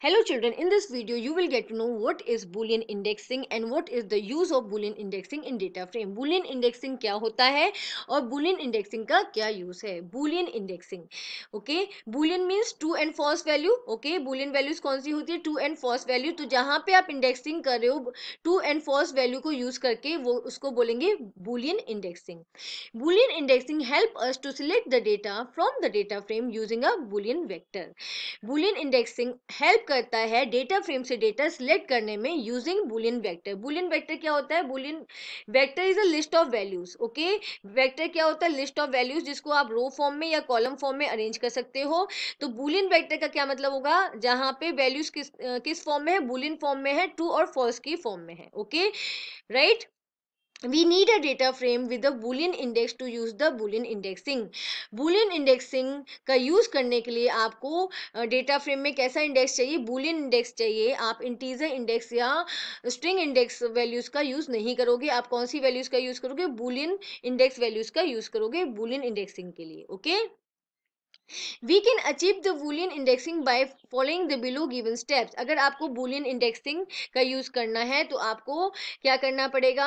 Hello children, in this video you will get to know what is boolean indexing and what is the use of boolean indexing in data frame. Boolean indexing क्या होता है और boolean indexing का क्या use है Boolean indexing, okay? Boolean means true and false value, okay? Boolean values कौन सी होती है true and false value. तो जहाँ पे आप indexing कर रहे हो true and false value को use करके वो उसको बोलेंगे boolean indexing. Boolean indexing help us to select the data from the data frame using a boolean vector. Boolean indexing help करता है डेटा फ्रेम से डेटा सिलेक्ट करने में using boolean vector boolean vector क्या होता है boolean vector is a list of values okay vector क्या होता है लिस्ट ऑफ वैल्यूज जिसको आप रो फॉर्म में या कॉलम फॉर्म में अरेंज कर सकते हो तो बुलियन वेक्टर का क्या मतलब होगा जहां पे वैल्यूज किस किस फॉर्म में है बुलियन फॉर्म में है ट्रू और फॉल्स की फॉर्म में है okay right we need a data frame with a boolean index to use the boolean indexing boolean indexing का यूज़ करने के लिए आपको डेटा फ्रेम में कैसा इंडेक्स चाहिए बूलियन इंडेक्स चाहिए आप इंटीजर इंडेक्स या स्ट्रिंग इंडेक्स वैल्यूज़ का यूज़ नहीं करोगे आप कौन सी वैल्यूज़ का यूज़ करोगे बूलियन इंडेक्स वैल्यूज़ का यूज़ करोगे बूलियन इंडेक्सिंग के लिए okay we can achieve the boolean indexing by following the below given steps अगर आपको बुलियन इंडेक्सिंग का यूज़ करना है तो आपको क्या करना पड़ेगा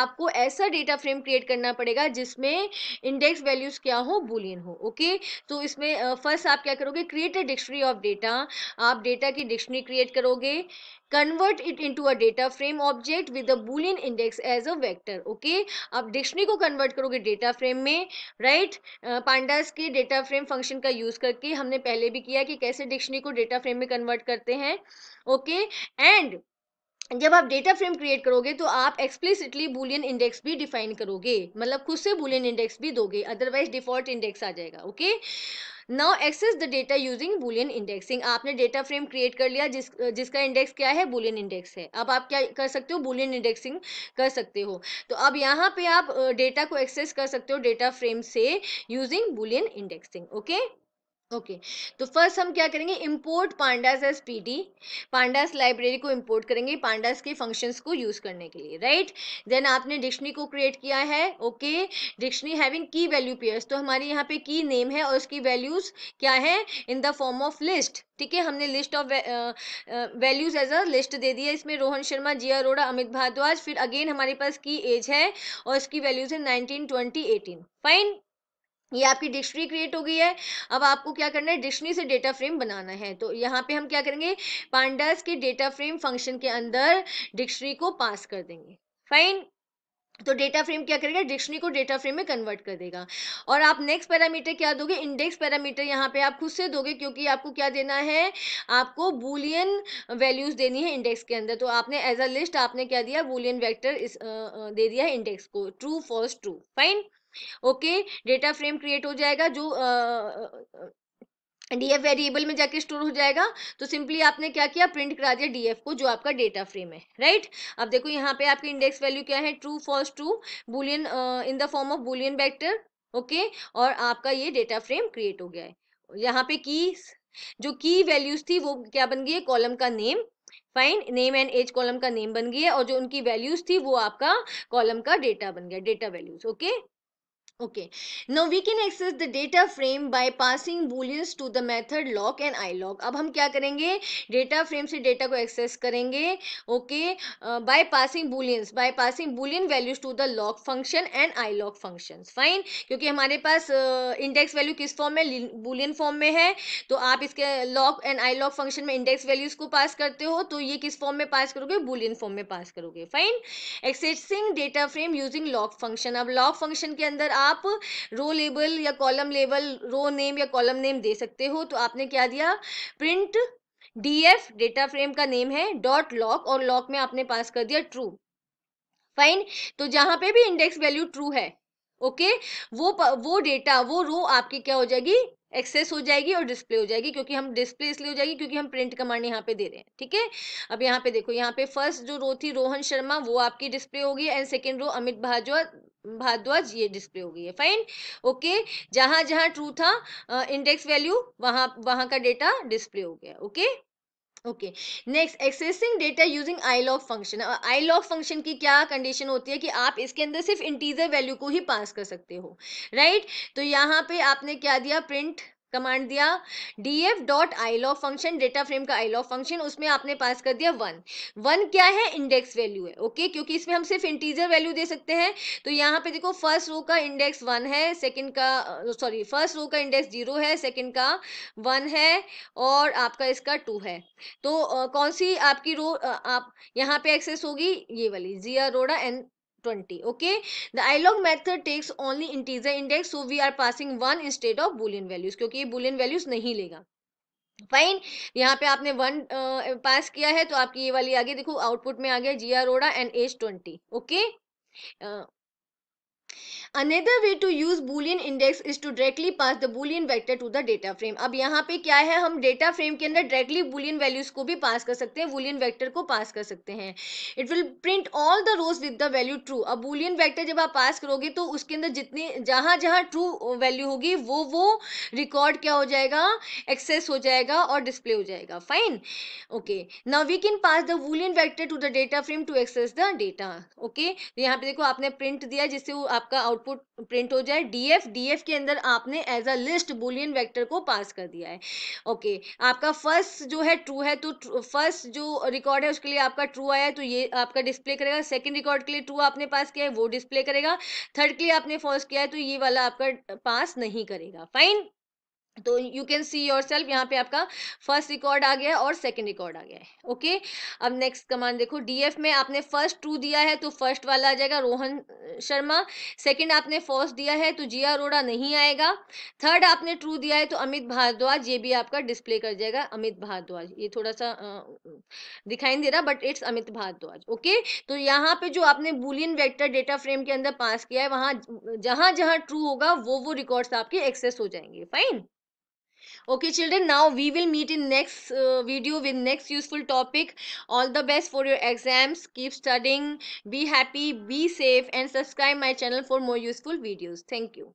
आपको ऐसा डेटा फ्रेम क्रिएट करना पड़ेगा जिसमें इंडेक्स वैल्यूज़ क्या हो बुलियन हो ओके तो इसमें फर्स्ट आप क्या करोगे create a dictionary of data आप डेटा की डिक्शनरी क्रिएट करोगे convert it into a data frame object with a boolean index as a vector okay आप डिक्शनरी को कन्वर्ट करोगे डेटा फ्रेम में राइट right? पांडास के डेटा फ्रेम फंक्शन ऑपरेशन का use करके हमने पहले भी किया कि कैसे डिक्शनरी को डेटा फ्रेम में कन्वर्ट करते हैं ओके एंड जब आप डेटा फ्रेम क्रिएट करोगे तो आप एक्सप्लिसिटली बुलियन इंडेक्स भी डिफाइन करोगे मतलब खुद से बुलियन इंडेक्स भी दोगे अदरवाइज डिफॉल्ट इंडेक्स आ जाएगा okay okay? Now access the data using boolean indexing आपने डेटा फ्रेम क्रिएट कर लिया जिस जिसका इंडेक्स क्या है बुलियन इंडेक्स है अब आप क्या कर सकते हो बुलियन इंडेक्सिंग कर सकते हो तो अब यहाँ पे आप डेटा को एक्सेस कर सकते हो डेटा फ्रेम से using boolean indexing okay okay okay. तो फर्स्ट हम क्या करेंगे import pandas as D pandas library को इंपोर्ट करेंगे पांडास के फंक्शंस को यूज करने के लिए राइट right? देन आपने डिक्शनरी को क्रिएट किया है ओके dictionary having key value pairs तो हमारे यहाँ पे की नेम है और उसकी वैल्यूज क्या है in the form of list ठीक है हमने list of values as a list दे दिया इसमें रोहन शर्मा जिया अरोड़ा अमित भारद्वाज फिर अगेन हमारे पास की एज है और इसकी वैल्यूज है नाइनटीन ट्वेंटी एटीन फाइन ये आपकी डिक्शनरी क्रिएट हो गई है अब आपको क्या करना है डिक्शनरी से डेटा फ्रेम बनाना है तो यहाँ पे हम क्या करेंगे पांडास के डेटा फ्रेम फंक्शन के अंदर डिक्शनरी को पास कर देंगे फाइन तो डेटा फ्रेम क्या करेगा डिक्शनरी को डेटा फ्रेम में कन्वर्ट कर देगा और आप नेक्स्ट पैरामीटर क्या दोगे इंडेक्स पैरामीटर यहाँ पे आप खुद से दोगे क्योंकि आपको क्या देना है आपको बुलियन वैल्यूज देनी है इंडेक्स के अंदर तो आपने एज अ लिस्ट आपने क्या दिया बुलियन वेक्टर इस, आ, दे दिया है इंडेक्स को true false true fine okay data frame create हो जाएगा जो आ, डीएफ वेरिएबल में जाके स्टोर हो जाएगा तो सिंपली आपने क्या किया प्रिंट करा दिया डीएफ को जो आपका डेटा फ्रेम है राइट अब देखो यहाँ पे आपकी इंडेक्स वैल्यू क्या है true false true boolean in the form of boolean vector okay और आपका ये डेटा फ्रेम क्रिएट हो गया है यहाँ पे की जो की वैल्यूज थी वो क्या बन गई है कॉलम का name fine name and age column का नेम बन गई है और जो उनकी वैल्यूज थी वो आपका कॉलम का डेटा बन गया data values okay Okay, now we can access the data frame by passing booleans to the method log and ilog. अब हम क्या करेंगे data frame से data को access करेंगे okay uh, by passing booleans by passing boolean values to the log function and ilog functions. Fine, क्योंकि हमारे पास uh, index value किस form में boolean form में है तो आप इसके log and ilog function में index values को pass करते हो तो ये किस form में pass करोगे boolean form में pass करोगे. Fine, accessing data frame using log function. अब log function के अंदर आप आप रो लेबल या कॉलम लेबल रो नेम या कॉलम नेम दे सकते हो तो आपने क्या दिया print D F data frame का नेम है डॉट लॉक और लॉक में आपने पास कर दिया ट्रू फाइन तो जहां पे भी इंडेक्स वैल्यू ट्रू है ओके okay? वो वो डेटा वो रो आपकी क्या हो जाएगी एक्सेस हो जाएगी और डिस्प्ले हो जाएगी क्योंकि हम डिस्प्ले इसलिए हो जाएगी क्योंकि हम प्रिंट कमांड यहाँ पे दे रहे हैं ठीक है अब यहाँ पे देखो यहाँ पे फर्स्ट जो रो थी रोहन शर्मा वो आपकी डिस्प्ले होगी एंड सेकेंड रो अमित भाजवा भारद्वाज ये डिस्प्ले हो गई है फाइन ओके जहां जहां ट्रू था इंडेक्स वैल्यू वहां वहां का डेटा डिस्प्ले हो गया okay okay next accessing data using iloc function iloc function की क्या कंडीशन होती है कि आप इसके अंदर सिर्फ इंटीजर वैल्यू को ही पास कर सकते हो राइट right? तो यहाँ पे आपने क्या दिया प्रिंट कमांड दिया D F dot iloc function data frame का आई लॉ फंक्शन उसमें आपने पास कर दिया वन वन क्या है इंडेक्स वैल्यू है ओके क्योंकि इसमें हम सिर्फ इंटीजर वैल्यू दे सकते हैं तो यहाँ पे देखो फर्स्ट रो का इंडेक्स वन है सेकंड का सॉरी फर्स्ट रो का इंडेक्स जीरो है सेकंड का वन है और आपका इसका टू है तो आ, uh, कौन सी आपकी रो आ, uh, आप यहाँ पे एक्सेस होगी ये वाली Jiya Roda and 20 okay the ilog method takes only integer index so we are passing 1 instead of boolean values क्योंकि ये boolean values नहीं लेगा फाइन यहाँ पे आपने वन पास किया है तो आपकी ये वाली आगे देखो आउटपुट में आ गया जी आर ओडा and age twenty okay another way to use boolean index is to directly pass the boolean vector to the data frame अब यहाँ पे क्या है हम डेटा फ्रेम के अंदर डायरेक्टली बुलियन वैल्यूज को भी पास कर सकते हैं बुलियन वेक्टर को पास कर सकते हैं it will print all the rows with the value true अब बुलियन वेक्टर जब आप पास करोगे तो उसके अंदर जितनी जहाँ जहाँ ट्रू वैल्यू होगी वो वो रिकॉर्ड क्या हो जाएगा एक्सेस हो जाएगा और डिस्प्ले हो जाएगा fine okay now we can pass the boolean vector to the data frame to access the data okay यहाँ पे देखो आपने प्रिंट दिया जिससे वो आपका आउट आउटपुट प्रिंट हो जाए डीएफ डीएफ के अंदर आपने as a list boolean vector को पास कर दिया है ओके okay, आपका फर्स्ट जो है ट्रू है तो फर्स्ट जो रिकॉर्ड है उसके लिए आपका ट्रू आया है तो ये आपका डिस्प्ले करेगा सेकेंड रिकॉर्ड के लिए ट्रू आपने पास किया है वो डिस्प्ले करेगा थर्ड के लिए आपने फर्स्ट किया है तो ये वाला आपका पास नहीं करेगा फाइन तो you can see yourself यहाँ पे आपका फर्स्ट रिकॉर्ड आ गया और सेकंड रिकॉर्ड आ गया है ओके अब नेक्स्ट कमांड देखो डीएफ में आपने फर्स्ट टू दिया है तो फर्स्ट वाला आ जाएगा रोहन शर्मा सेकंड आपने फर्स्ट दिया है तो जिया अरोड़ा नहीं आएगा थर्ड आपने ट्रू दिया है तो अमित भारद्वाज ये भी आपका डिस्प्ले कर जाएगा अमित भारद्वाज ये थोड़ा सा दिखाई नहीं दे रहा but it's Amit Bhardwaj okay तो यहाँ पे जो आपने बुलियन वेक्टर डेटा फ्रेम के अंदर पास किया है वहाँ जहाँ जहाँ ट्रू होगा वो वो रिकॉर्ड्स आपके एक्सेस हो जाएंगे fine okay children now we will meet in next uh, video with next useful topic all the best for your exams keep studying be happy be safe and subscribe my channel for more useful videos thank you